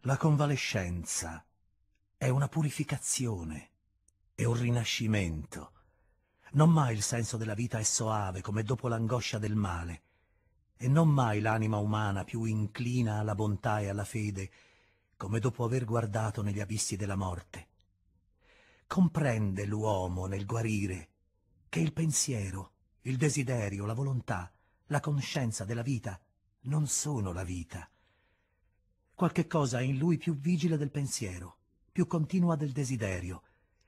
La convalescenza è una purificazione, è un rinascimento. Non mai il senso della vita è soave come dopo l'angoscia del male, e non mai l'anima umana più inclina alla bontà e alla fede come dopo aver guardato negli abissi della morte comprende l'uomo nel guarire che il pensiero, il desiderio, la volontà, la conoscenza della vita non sono la vita. Qualche cosa è in lui più vigile del pensiero, più continua del desiderio,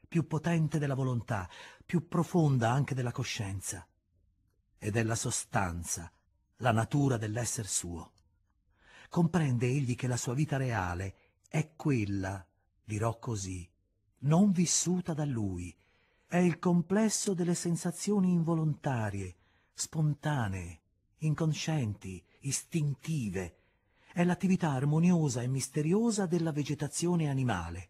più potente della volontà, più profonda anche della coscienza. Ed è la sostanza, la natura dell'essere suo. Comprende egli che la sua vita reale è quella, dirò così, non vissuta da lui. È il complesso delle sensazioni involontarie, spontanee, inconscienti, istintive. È l'attività armoniosa e misteriosa della vegetazione animale.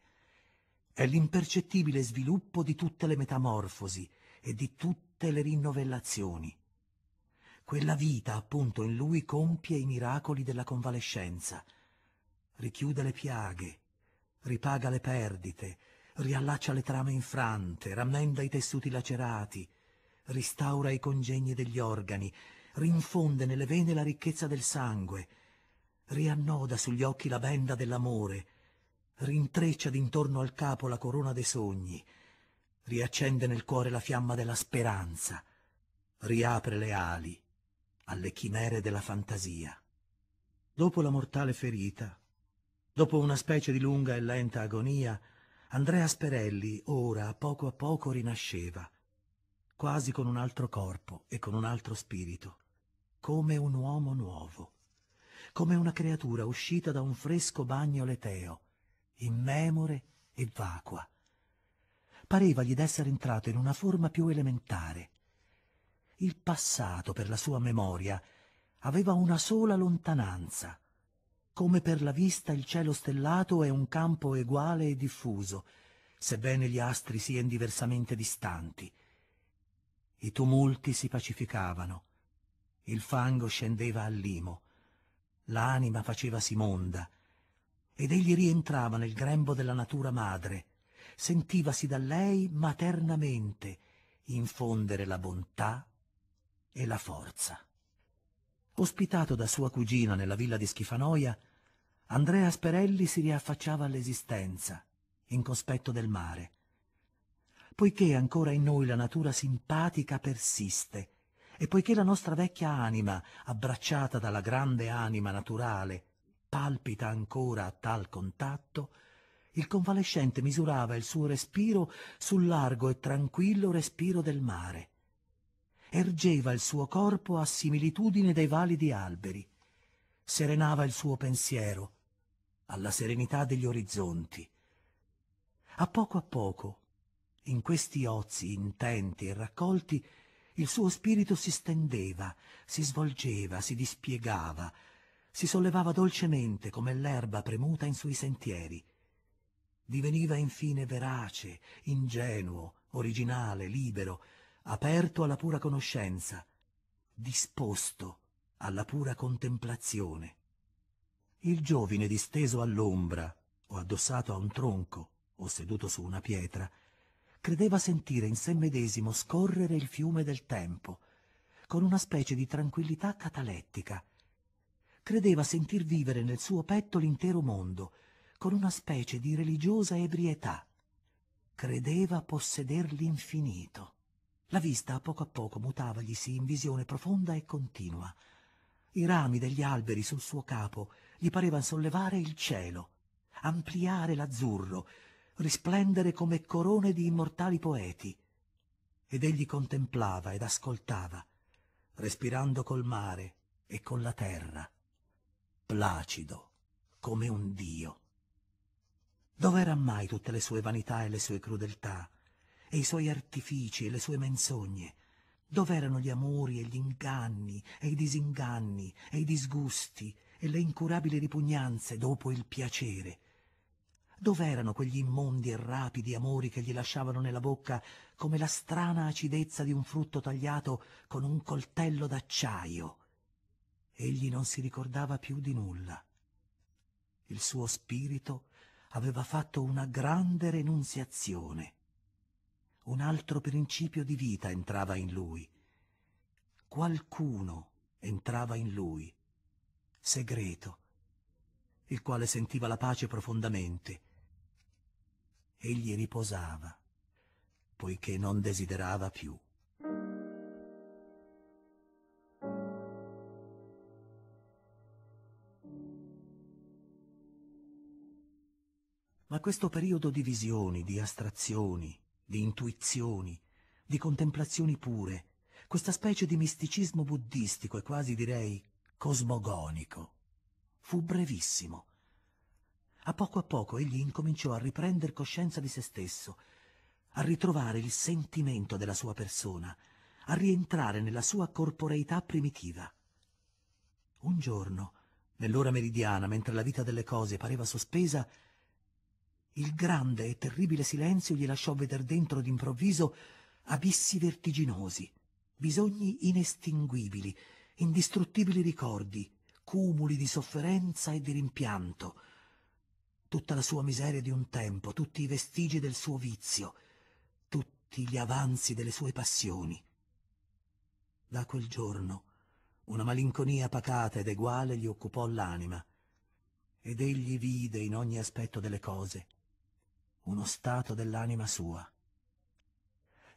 È l'impercettibile sviluppo di tutte le metamorfosi e di tutte le rinnovellazioni. Quella vita, appunto, in lui compie i miracoli della convalescenza, richiude le piaghe, ripaga le perdite, riallaccia le trame infrante, rammenda i tessuti lacerati, ristaura i congegni degli organi, rinfonde nelle vene la ricchezza del sangue, riannoda sugli occhi la benda dell'amore, rintreccia d'intorno al capo la corona dei sogni, riaccende nel cuore la fiamma della speranza, riapre le ali alle chimere della fantasia. Dopo la mortale ferita, dopo una specie di lunga e lenta agonia, Andrea Sperelli ora a poco a poco rinasceva, quasi con un altro corpo e con un altro spirito, come un uomo nuovo, come una creatura uscita da un fresco bagno leteo, immemore e vacua. Pareva gli d'essere entrato in una forma più elementare. Il passato, per la sua memoria, aveva una sola lontananza, come per la vista il cielo stellato è un campo eguale e diffuso, sebbene gli astri siano diversamente distanti. I tumulti si pacificavano, il fango scendeva al limo, l'anima facevasi monda, ed egli rientrava nel grembo della natura madre, sentivasi da lei maternamente infondere la bontà e la forza. Ospitato da sua cugina nella villa di Schifanoia, Andrea Sperelli si riaffacciava all'esistenza, in cospetto del mare. Poiché ancora in noi la natura simpatica persiste, e poiché la nostra vecchia anima, abbracciata dalla grande anima naturale, palpita ancora a tal contatto, il convalescente misurava il suo respiro sul largo e tranquillo respiro del mare, ergeva il suo corpo a similitudine dei validi alberi, serenava il suo pensiero alla serenità degli orizzonti. A poco a poco, in questi ozi intenti e raccolti, il suo spirito si stendeva, si svolgeva, si dispiegava, si sollevava dolcemente come l'erba premuta in sui sentieri. Diveniva infine verace, ingenuo, originale, libero, aperto alla pura conoscenza, disposto alla pura contemplazione. Il giovine disteso all'ombra, o addossato a un tronco, o seduto su una pietra, credeva sentire in sé medesimo scorrere il fiume del tempo, con una specie di tranquillità catalettica. Credeva sentir vivere nel suo petto l'intero mondo, con una specie di religiosa ebrietà. Credeva posseder l'infinito. La vista a poco a poco mutavaglisi in visione profonda e continua. I rami degli alberi sul suo capo gli parevan sollevare il cielo, ampliare l'azzurro, risplendere come corone di immortali poeti. Ed egli contemplava ed ascoltava, respirando col mare e con la terra, placido come un dio. Dov'era mai tutte le sue vanità e le sue crudeltà? e i suoi artifici e le sue menzogne? Dov'erano gli amori e gli inganni e i disinganni e i disgusti e le incurabili ripugnanze dopo il piacere? Dov'erano quegli immondi e rapidi amori che gli lasciavano nella bocca come la strana acidezza di un frutto tagliato con un coltello d'acciaio? Egli non si ricordava più di nulla. Il suo spirito aveva fatto una grande renunziazione un altro principio di vita entrava in lui. Qualcuno entrava in lui, segreto, il quale sentiva la pace profondamente. Egli riposava, poiché non desiderava più. Ma questo periodo di visioni, di astrazioni, di intuizioni, di contemplazioni pure, questa specie di misticismo buddistico e quasi direi cosmogonico. Fu brevissimo. A poco a poco egli incominciò a riprender coscienza di se stesso, a ritrovare il sentimento della sua persona, a rientrare nella sua corporeità primitiva. Un giorno, nell'ora meridiana, mentre la vita delle cose pareva sospesa, il grande e terribile silenzio gli lasciò veder dentro d'improvviso abissi vertiginosi, bisogni inestinguibili, indistruttibili ricordi, cumuli di sofferenza e di rimpianto, tutta la sua miseria di un tempo, tutti i vestigi del suo vizio, tutti gli avanzi delle sue passioni. Da quel giorno una malinconia pacata ed eguale gli occupò l'anima, ed egli vide in ogni aspetto delle cose uno stato dell'anima sua.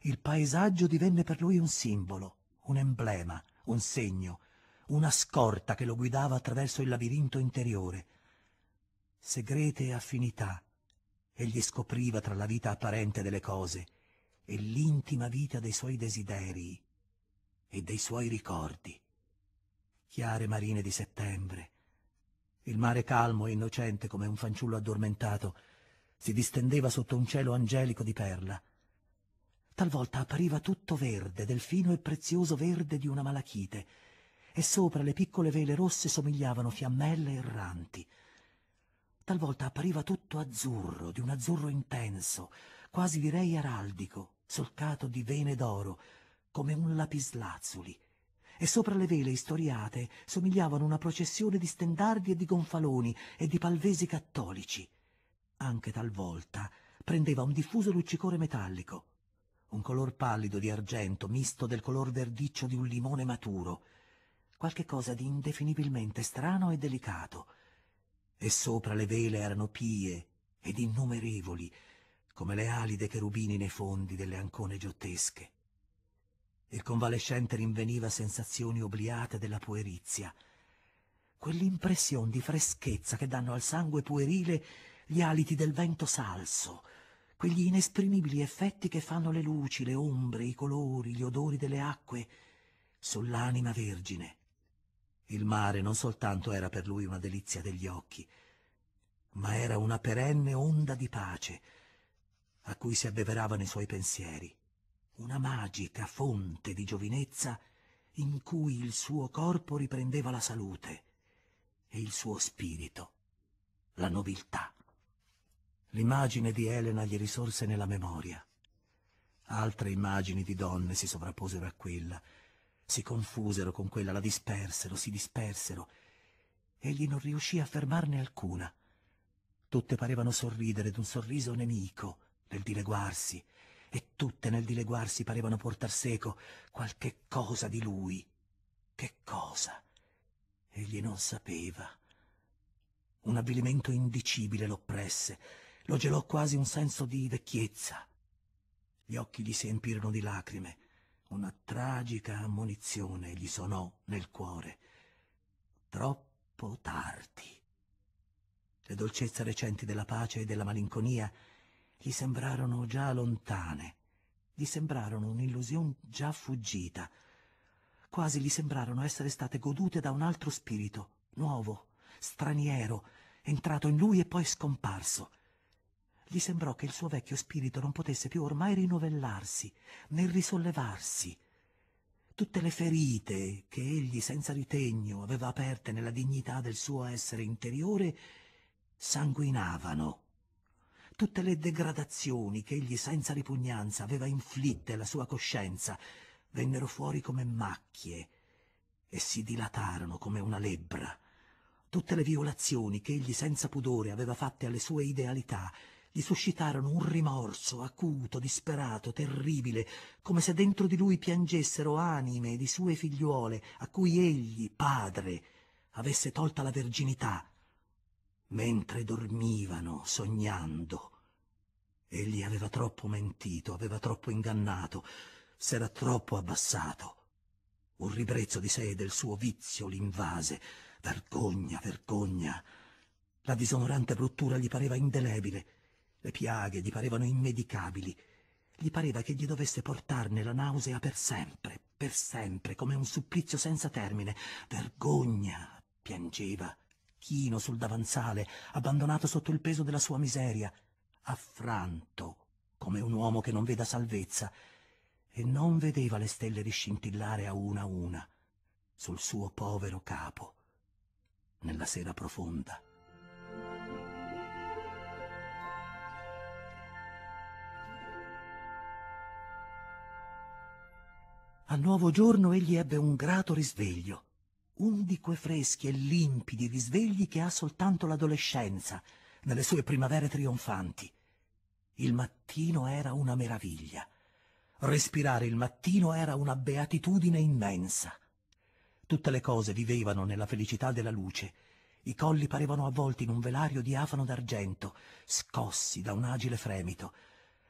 Il paesaggio divenne per lui un simbolo, un emblema, un segno, una scorta che lo guidava attraverso il labirinto interiore. Segrete affinità egli scopriva tra la vita apparente delle cose e l'intima vita dei suoi desideri e dei suoi ricordi. Chiare marine di settembre, il mare calmo e innocente come un fanciullo addormentato, si distendeva sotto un cielo angelico di perla. Talvolta appariva tutto verde, del fino e prezioso verde di una malachite, e sopra le piccole vele rosse somigliavano fiammelle erranti. Talvolta appariva tutto azzurro, di un azzurro intenso, quasi direi araldico, solcato di vene d'oro, come un lapislazzuli e sopra le vele istoriate somigliavano una processione di stendardi e di gonfaloni e di palvesi cattolici, anche talvolta prendeva un diffuso luccicore metallico, un color pallido di argento misto del color verdiccio di un limone maturo, qualche cosa di indefinibilmente strano e delicato, e sopra le vele erano pie ed innumerevoli, come le ali dei cherubini nei fondi delle ancone giottesche. Il convalescente rinveniva sensazioni obliate della puerizia, quell'impressione di freschezza che danno al sangue puerile gli aliti del vento salso, quegli inesprimibili effetti che fanno le luci, le ombre, i colori, gli odori delle acque sull'anima vergine. Il mare non soltanto era per lui una delizia degli occhi, ma era una perenne onda di pace a cui si abbeveravano i suoi pensieri, una magica fonte di giovinezza in cui il suo corpo riprendeva la salute e il suo spirito la nobiltà. L'immagine di Elena gli risorse nella memoria. Altre immagini di donne si sovrapposero a quella, si confusero con quella, la dispersero, si dispersero. Egli non riuscì a fermarne alcuna. Tutte parevano sorridere d'un sorriso nemico nel dileguarsi, e tutte nel dileguarsi parevano portar seco qualche cosa di lui. Che cosa? Egli non sapeva. Un avvilimento indicibile l'oppresse, lo gelò quasi un senso di vecchiezza. Gli occhi gli si empirono di lacrime, una tragica ammonizione gli sonò nel cuore. Troppo tardi. Le dolcezze recenti della pace e della malinconia gli sembrarono già lontane, gli sembrarono un'illusione già fuggita, quasi gli sembrarono essere state godute da un altro spirito, nuovo, straniero, entrato in lui e poi scomparso gli sembrò che il suo vecchio spirito non potesse più ormai rinovellarsi, né risollevarsi. Tutte le ferite che egli senza ritegno aveva aperte nella dignità del suo essere interiore sanguinavano. Tutte le degradazioni che egli senza ripugnanza aveva inflitte alla sua coscienza vennero fuori come macchie e si dilatarono come una lebbra. Tutte le violazioni che egli senza pudore aveva fatte alle sue idealità gli suscitarono un rimorso acuto, disperato, terribile, come se dentro di lui piangessero anime di sue figliuole a cui egli, padre, avesse tolta la verginità, mentre dormivano, sognando. Egli aveva troppo mentito, aveva troppo ingannato, s'era troppo abbassato. Un ribrezzo di sé e del suo vizio l'invase. Vergogna, vergogna. La disonorante bruttura gli pareva indelebile. Le piaghe gli parevano immedicabili. Gli pareva che gli dovesse portarne la nausea per sempre, per sempre, come un supplizio senza termine. Vergogna, piangeva, chino sul davanzale, abbandonato sotto il peso della sua miseria, affranto, come un uomo che non veda salvezza, e non vedeva le stelle riscintillare a una a una sul suo povero capo, nella sera profonda. Al nuovo giorno egli ebbe un grato risveglio, un di quei freschi e limpidi risvegli che ha soltanto l'adolescenza, nelle sue primavere trionfanti. Il mattino era una meraviglia. Respirare il mattino era una beatitudine immensa. Tutte le cose vivevano nella felicità della luce. I colli parevano avvolti in un velario diafano d'argento, scossi da un agile fremito.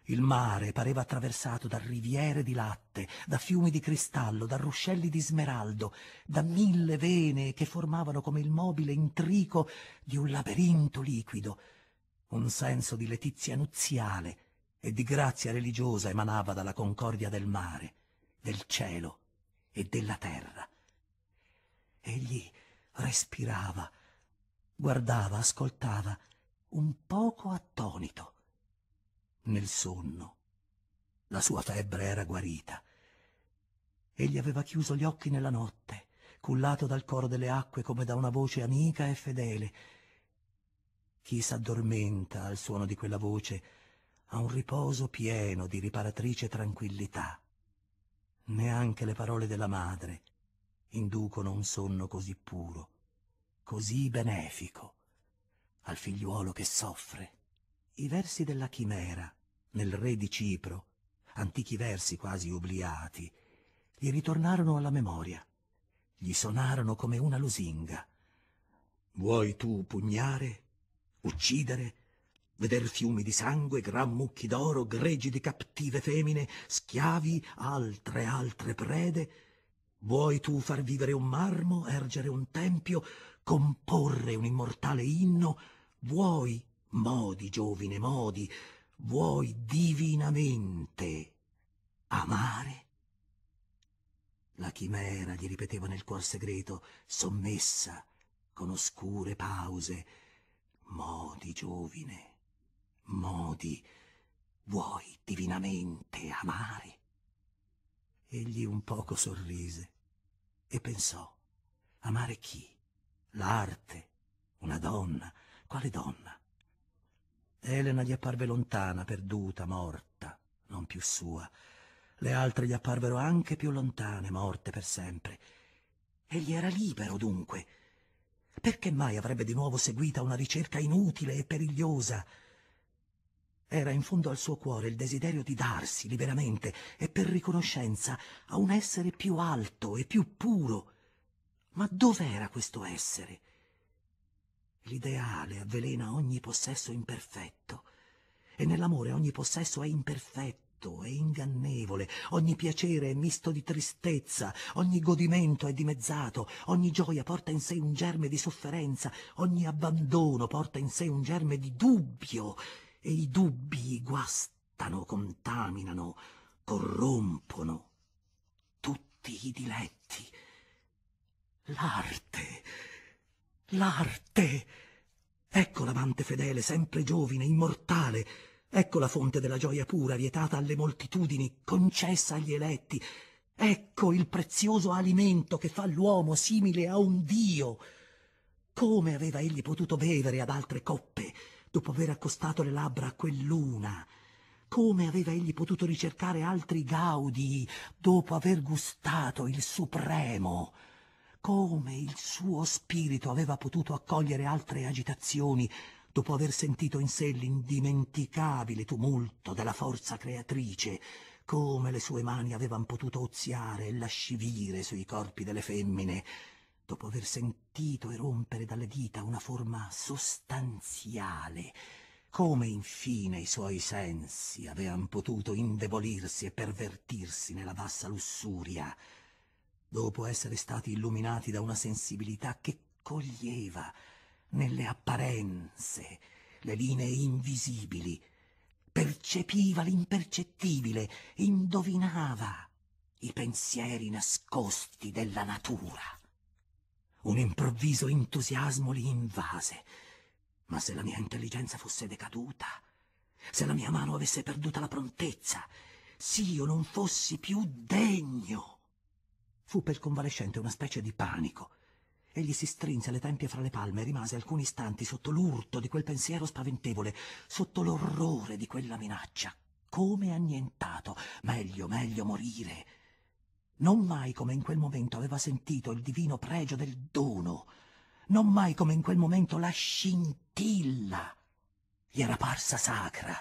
Il mare pareva attraversato da riviere di latte, da fiumi di cristallo, da ruscelli di smeraldo, da mille vene che formavano come il mobile intrico di un labirinto liquido. Un senso di letizia nuziale e di grazia religiosa emanava dalla concordia del mare, del cielo e della terra. Egli respirava, guardava, ascoltava, un poco attonito nel sonno. La sua febbre era guarita. Egli aveva chiuso gli occhi nella notte, cullato dal coro delle acque come da una voce amica e fedele. Chi s'addormenta al suono di quella voce ha un riposo pieno di riparatrice tranquillità. Neanche le parole della madre inducono un sonno così puro, così benefico al figliuolo che soffre. I versi della chimera, nel re di Cipro, antichi versi quasi obliati, gli ritornarono alla memoria. Gli sonarono come una lusinga. Vuoi tu pugnare, uccidere, veder fiumi di sangue, gran mucchi d'oro, greggi di cattive femmine, schiavi, altre, altre prede? Vuoi tu far vivere un marmo, ergere un tempio, comporre un immortale inno? Vuoi modi, giovine, modi, vuoi divinamente amare? La chimera gli ripeteva nel cuor segreto, sommessa, con oscure pause, modi, giovine, modi, vuoi divinamente amare? Egli un poco sorrise e pensò, amare chi? L'arte? Una donna? Quale donna? Elena gli apparve lontana, perduta, morta, non più sua. Le altre gli apparvero anche più lontane, morte per sempre. Egli era libero, dunque. Perché mai avrebbe di nuovo seguita una ricerca inutile e perigliosa? Era in fondo al suo cuore il desiderio di darsi liberamente e per riconoscenza a un essere più alto e più puro. Ma dov'era questo essere? L'ideale avvelena ogni possesso imperfetto. E nell'amore ogni possesso è imperfetto, è ingannevole, ogni piacere è misto di tristezza, ogni godimento è dimezzato, ogni gioia porta in sé un germe di sofferenza, ogni abbandono porta in sé un germe di dubbio, e i dubbi guastano, contaminano, corrompono tutti i diletti. L'arte L'arte! Ecco l'amante fedele, sempre giovine, immortale. Ecco la fonte della gioia pura, vietata alle moltitudini, concessa agli eletti. Ecco il prezioso alimento che fa l'uomo simile a un dio. Come aveva egli potuto bevere ad altre coppe, dopo aver accostato le labbra a quell'una? Come aveva egli potuto ricercare altri gaudi, dopo aver gustato il supremo? come il suo spirito aveva potuto accogliere altre agitazioni dopo aver sentito in sé l'indimenticabile tumulto della forza creatrice, come le sue mani avevano potuto oziare e lascivire sui corpi delle femmine, dopo aver sentito erompere dalle dita una forma sostanziale, come infine i suoi sensi avevano potuto indebolirsi e pervertirsi nella bassa lussuria, dopo essere stati illuminati da una sensibilità che coglieva nelle apparenze le linee invisibili, percepiva l'impercettibile, indovinava i pensieri nascosti della natura. Un improvviso entusiasmo li invase, ma se la mia intelligenza fosse decaduta, se la mia mano avesse perduta la prontezza, se io non fossi più degno Fu pel convalescente una specie di panico. Egli si strinse le tempie fra le palme e rimase alcuni istanti sotto l'urto di quel pensiero spaventevole, sotto l'orrore di quella minaccia. Come annientato, meglio, meglio morire. Non mai come in quel momento aveva sentito il divino pregio del dono. Non mai come in quel momento la scintilla gli era parsa sacra.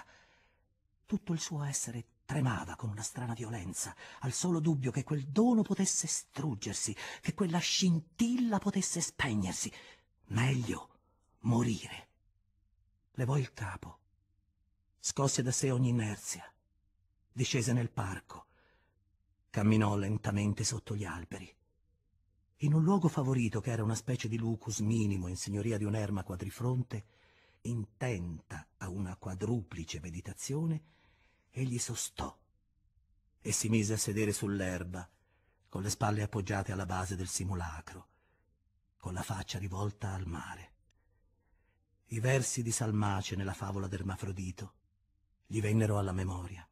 Tutto il suo essere Tremava con una strana violenza al solo dubbio che quel dono potesse struggersi, che quella scintilla potesse spegnersi. Meglio morire. Levò il capo, scosse da sé ogni inerzia, discese nel parco, camminò lentamente sotto gli alberi. In un luogo favorito che era una specie di lucus minimo in signoria di un'erma quadrifronte, intenta a una quadruplice meditazione, egli sostò e si mise a sedere sull'erba, con le spalle appoggiate alla base del simulacro, con la faccia rivolta al mare. I versi di Salmace nella favola d'Ermafrodito gli vennero alla memoria.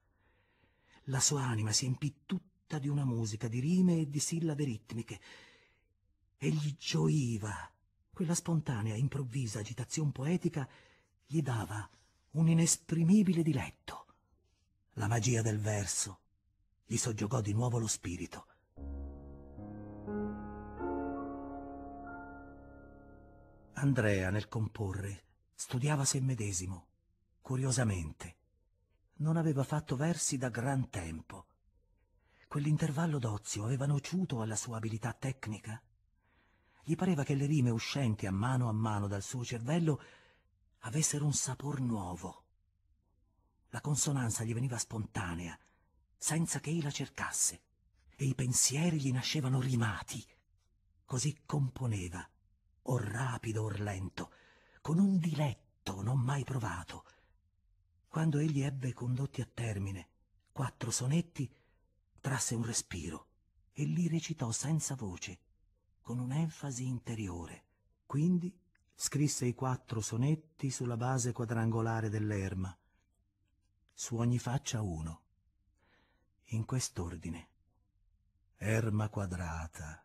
La sua anima si empì tutta di una musica di rime e di sillabe ritmiche. Egli gioiva. Quella spontanea, improvvisa agitazione poetica gli dava un inesprimibile diletto. La magia del verso gli soggiogò di nuovo lo spirito. Andrea nel comporre studiava se medesimo, curiosamente. Non aveva fatto versi da gran tempo. Quell'intervallo d'ozio aveva nociuto alla sua abilità tecnica? Gli pareva che le rime uscenti a mano a mano dal suo cervello avessero un sapor nuovo la consonanza gli veniva spontanea, senza che ei la cercasse, e i pensieri gli nascevano rimati. Così componeva, or rapido or lento, con un diletto non mai provato. Quando egli ebbe condotti a termine quattro sonetti, trasse un respiro e li recitò senza voce, con un'enfasi interiore. Quindi scrisse i quattro sonetti sulla base quadrangolare dell'erma, su ogni faccia uno. In quest'ordine. Erma quadrata,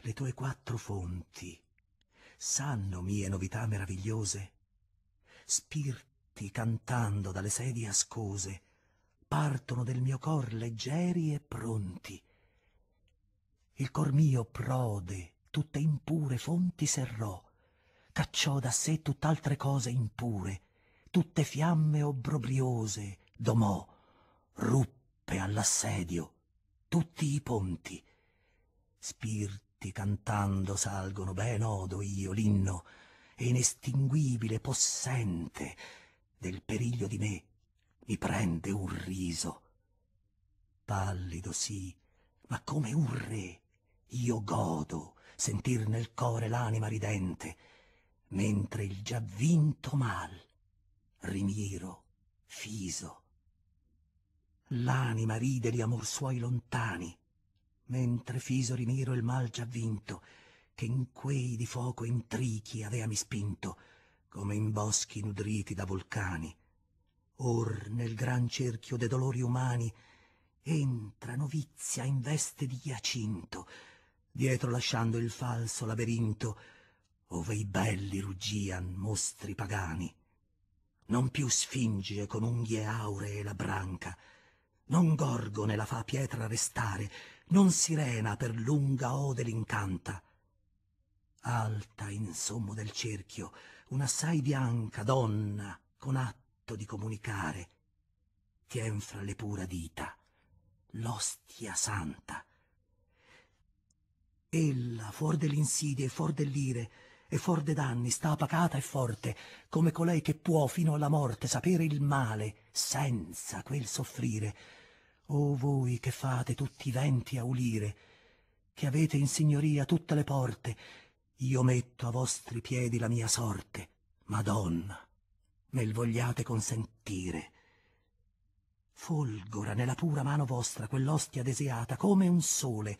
le tue quattro fonti, sanno mie novità meravigliose? Spirti cantando dalle sedie ascose, partono del mio cor leggeri e pronti. Il cor mio prode, tutte impure fonti serrò, cacciò da sé tutt'altre cose impure, tutte fiamme obbrobriose, domò, ruppe all'assedio, tutti i ponti. Spirti cantando salgono, ben odo io l'inno, e inestinguibile, possente, del periglio di me mi prende un riso. Pallido sì, ma come un re, io godo sentir nel core l'anima ridente, mentre il già vinto mal Rimiro, Fiso. L'anima ride di amor suoi lontani, mentre Fiso Rimiro il mal già vinto, che in quei di fuoco intrichi aveami spinto, come in boschi nudriti da vulcani. Or nel gran cerchio de dolori umani entra novizia in veste di Iacinto, dietro lasciando il falso laberinto, ove i belli ruggian mostri pagani non più sfinge con unghie auree la branca, non gorgone la fa pietra restare, non sirena per lunga ode l'incanta. Alta in sommo del cerchio, un'assai bianca donna, con atto di comunicare, tien fra le pura dita l'ostia santa. Ella, fuor dell'insidia e fuor dell'ire, e fuor de danni sta pacata e forte, come colei che può fino alla morte sapere il male senza quel soffrire. O voi che fate tutti i venti a ulire, che avete in signoria tutte le porte, io metto a vostri piedi la mia sorte, Madonna, nel vogliate consentire. Folgora nella pura mano vostra quell'ostia desiata come un sole.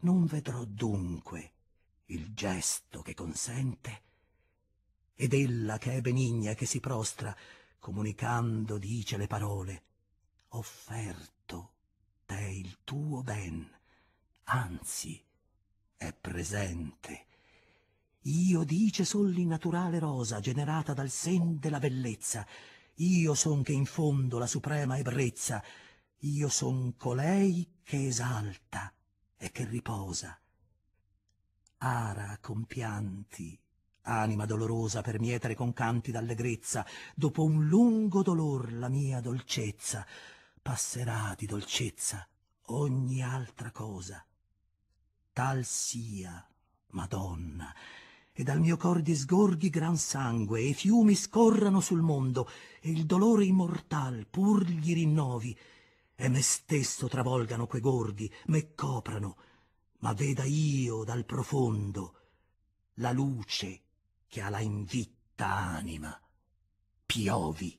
Non vedrò dunque il gesto che consente, ed ella che è benigna che si prostra, comunicando dice le parole, offerto t'è il tuo ben, anzi è presente. Io dice sol l'innaturale rosa generata dal sen della bellezza, io son che in fondo la suprema ebbrezza, io son colei che esalta e che riposa, ara con pianti, anima dolorosa per mietere con canti d'allegrezza, dopo un lungo dolor la mia dolcezza, passerà di dolcezza ogni altra cosa. Tal sia, Madonna, e dal mio cor disgorghi gran sangue, e fiumi scorrano sul mondo, e il dolore immortal pur gli rinnovi, e me stesso travolgano que gorghi, me coprano, ma veda io dal profondo la luce che ha la invitta anima. Piovi.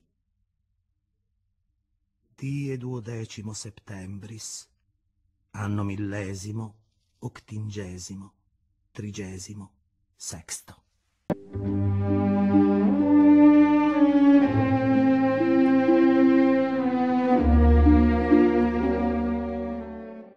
Die duodecimo septembris, anno millesimo, octingesimo, trigesimo, sexto.